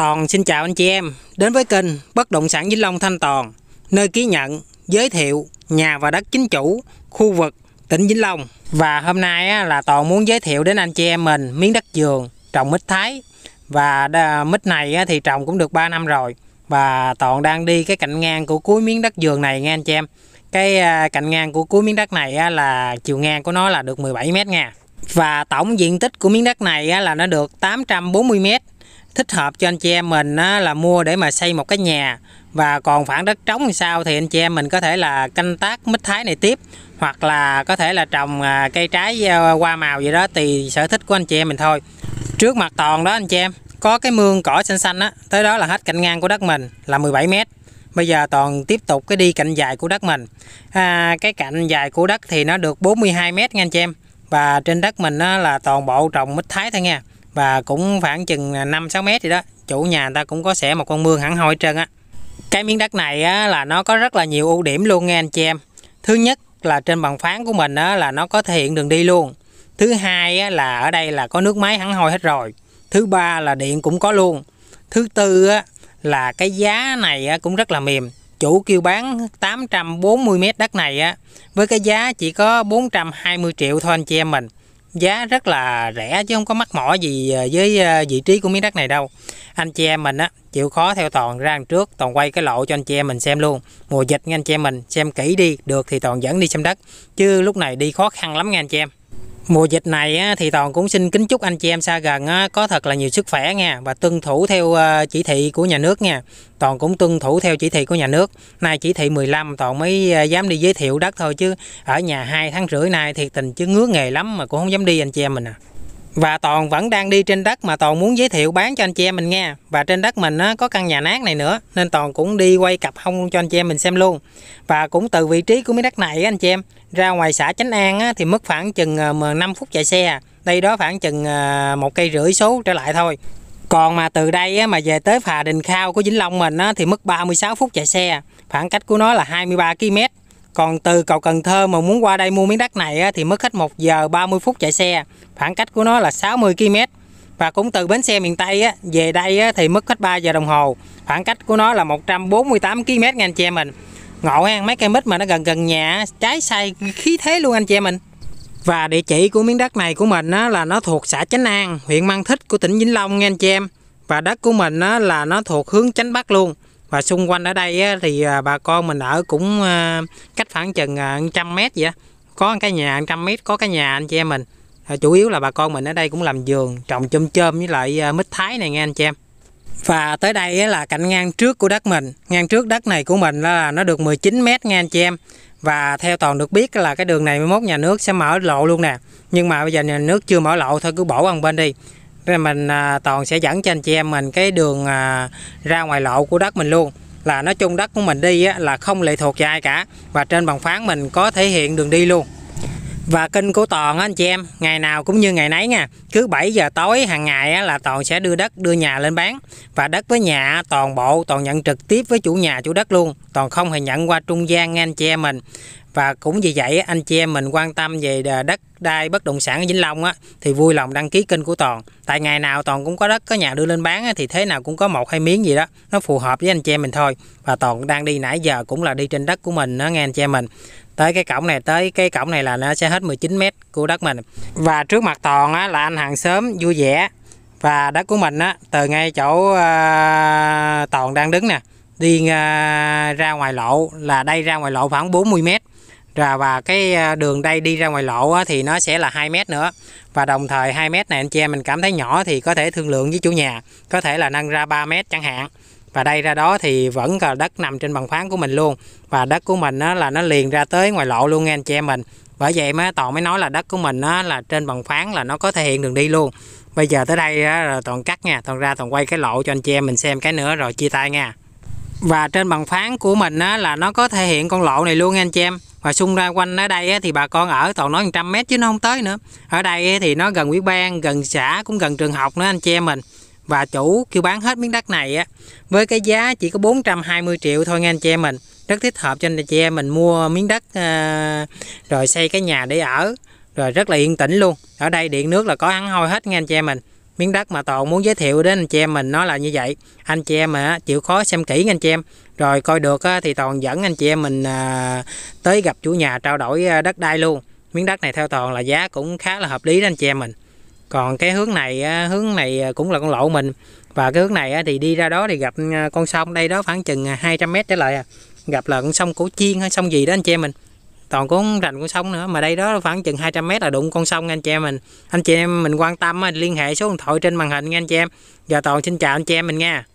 Toàn xin chào anh chị em đến với kênh Bất động sản Vĩnh Long Thanh Toàn, nơi ký nhận, giới thiệu nhà và đất chính chủ, khu vực tỉnh Vĩnh Long. Và hôm nay là Toàn muốn giới thiệu đến anh chị em mình miếng đất giường trồng mít Thái. Và mít này thì trồng cũng được 3 năm rồi và Toàn đang đi cái cạnh ngang của cuối miếng đất giường này nghe anh chị em. Cái à, cạnh ngang của cuối miếng đất này là chiều ngang của nó là được 17 m nha. Và tổng diện tích của miếng đất này là nó được 840 m thích hợp cho anh chị em mình á, là mua để mà xây một cái nhà và còn khoảng đất trống thì sao thì anh chị em mình có thể là canh tác mít thái này tiếp hoặc là có thể là trồng à, cây trái à, hoa màu gì đó tùy sở thích của anh chị em mình thôi trước mặt toàn đó anh chị em có cái mương cỏ xanh xanh á tới đó là hết cạnh ngang của đất mình là 17 mét bây giờ toàn tiếp tục cái đi cạnh dài của đất mình à, cái cạnh dài của đất thì nó được 42 mét nha anh chị em và trên đất mình á, là toàn bộ trồng mít thái thôi nha và cũng khoảng chừng 5-6 mét gì đó chủ nhà người ta cũng có xẻ một con mương hẳn hoi trơn á cái miếng đất này á, là nó có rất là nhiều ưu điểm luôn nghe anh chị em thứ nhất là trên bằng phán của mình á, là nó có thể hiện đường đi luôn thứ hai á, là ở đây là có nước máy hẳn hoi hết rồi thứ ba là điện cũng có luôn thứ tư á, là cái giá này á, cũng rất là mềm chủ kêu bán 840 mét đất này á với cái giá chỉ có 420 triệu thôi anh chị em mình giá rất là rẻ chứ không có mắc mỏ gì ờ, với ờ, vị trí của miếng đất này đâu anh chị em mình á chịu khó theo toàn ra đằng trước toàn quay cái lộ cho anh chị em mình xem luôn mùa dịch nha anh chị em mình xem kỹ đi được thì toàn dẫn đi xem đất chứ lúc này đi khó khăn lắm nha anh chị em Mùa dịch này thì Toàn cũng xin kính chúc anh chị em xa gần có thật là nhiều sức khỏe nha và tuân thủ theo ờ, chỉ thị của nhà nước nha. Toàn cũng tuân thủ theo chỉ thị của nhà nước. Nay chỉ thị 15 Toàn mới ờ, dám đi giới thiệu đất thôi chứ ở nhà hai tháng rưỡi nay thiệt tình chứ ngứa nghề lắm mà cũng không dám đi anh chị em mình à và toàn vẫn đang đi trên đất mà toàn muốn giới thiệu bán cho anh chị em mình nghe và trên đất mình á, có căn nhà nát này nữa nên toàn cũng đi quay cặp hông cho anh chị em mình xem luôn và cũng từ vị trí của miếng đất này á, anh chị em ra ngoài xã Chánh An thì mất khoảng chừng 5 ờ, phút chạy xe à. đây đó khoảng chừng ờ, một cây rưỡi số trở lại thôi còn mà từ đây mà về tới phà Đình Khao của Vĩnh Long mình thì mất 36 phút chạy xe à. khoảng cách của nó là 23 km còn từ cầu Cần Thơ mà muốn qua đây mua miếng đất này thì mất hết 1 giờ 30 phút chạy xe, khoảng cách của nó là 60 km. Và cũng từ bến xe miền Tây về đây thì mất hết 3 giờ đồng hồ, khoảng cách của nó là 148 km nha anh chị em mình. Ngộ ha, mấy cây mít mà nó gần gần nhà, trái xay khí thế luôn anh chị em mình. Và địa chỉ của miếng đất này của mình á, là nó thuộc xã Chánh An, huyện Mang Thích của tỉnh Vĩnh Long nha anh chị em. Và đất của mình á, là nó thuộc hướng Chánh Bắc luôn và xung quanh ở đây thì à, bà con mình ở cũng à, cách khoảng chừng 100 à, mét vậy có cái nhà 100 mét có cái nhà anh chị em mình chủ yếu là bà con mình ở đây cũng làm vườn trồng chôm chôm với lại mít thái này nghe anh chị em và tới đây là cạnh ngang trước của đất mình ngang trước đất này của mình là nó được 19 mét nghe anh chị em và theo toàn được biết là cái đường này mốt nhà nước sẽ mở lộ luôn nè nhưng mà bây giờ nhà nước chưa mở lộ thôi cứ bỏ qua bên đi mình à, toàn sẽ dẫn cho anh chị em mình cái đường à, ra ngoài lộ của đất mình luôn là nói chung đất của mình đi á, là không lệ thuộc cho ai cả và trên bằng phán mình có thể hiện đường đi luôn và kênh của toàn á, anh chị em ngày nào cũng như ngày nấy nha cứ 7 giờ tối hàng ngày á, là toàn sẽ đưa đất đưa nhà lên bán và đất với nhà toàn bộ toàn nhận trực tiếp với chủ nhà chủ đất luôn toàn không hề nhận qua trung gian nghe anh chị em mình và cũng vì vậy anh chị em mình quan tâm về à, đất đai bất động sản ở Vĩnh Long á thì vui lòng đăng ký kênh của Toàn. Tại ngày nào Toàn cũng có đất có nhà đưa lên bán á, thì thế nào cũng có một hai miếng gì đó nó phù hợp với anh chị em mình thôi. Và Toàn đang đi nãy giờ cũng là đi trên đất của mình đó nghe anh chị em mình. Tới cái cổng này tới cái cổng này là nó sẽ hết 19 mét của đất mình. Và trước mặt Toàn á là anh hàng xóm vui vẻ và đất của mình á từ ngay chỗ à, Toàn đang đứng nè đi à, ra ngoài lộ là đây ra ngoài lộ khoảng 40 mét rồi và cái à, đường đây đi ra ngoài lộ thì nó sẽ là 2 mét nữa. Và đồng thời 2 mét này anh chị em mình cảm thấy nhỏ thì có thể thương lượng với chủ nhà, có thể là nâng ra 3 mét chẳng hạn. Và đây ra đó thì vẫn là đất nằm trên bằng phán của mình luôn. Và đất của mình á, là nó liền ra tới ngoài lộ luôn nghe anh chị em mình. Bởi vậy mà Toàn mới nói là đất của mình á, là trên bằng phán là nó có thể hiện đường đi luôn. Bây giờ tới đây là Toàn cắt nha, Toàn ra Toàn quay cái lộ cho anh chị em mình xem cái nữa rồi chia tay nha. Và trên bằng phán của mình á, là nó có thể hiện con lộ này luôn nha anh chị em và xung ra quanh ở đây thì bà con ở toàn nói 100 mét chứ nó không tới nữa ở đây thì nó gần ủy ban gần xã cũng gần trường học nữa anh chị em mình và chủ kêu bán hết miếng đất này á với cái giá chỉ có 420 triệu thôi nha anh chị em mình rất thích hợp cho anh chị em mình mua miếng đất ờ, rồi xây cái nhà để ở rồi rất là yên tĩnh luôn ở đây điện nước là có ăn hôi hết nha anh chị em mình miếng đất mà toàn muốn giới thiệu đến anh chị em mình nó là như vậy anh chị em mà chịu khó xem kỹ anh chị em rồi coi được thì toàn dẫn anh chị em mình à, tới gặp chủ nhà trao đổi à, đất đai luôn miếng đất này theo toàn là giá cũng khá là hợp lý đó anh chị em mình còn cái hướng này hướng này à, cũng là con lộ mình và cái hướng này thì đi ra đó thì gặp con sông đây đó khoảng chừng 200m trở lại à gặp là con sông cổ chiên hay sông gì đó anh chị em mình toàn cũng rành con sông nữa mà đây đó khoảng chừng 200 mét là đụng con sông anh chị em mình anh chị em mình quan tâm liên hệ số điện thoại trên màn hình nha anh chị em giờ toàn xin chào anh chị em mình nha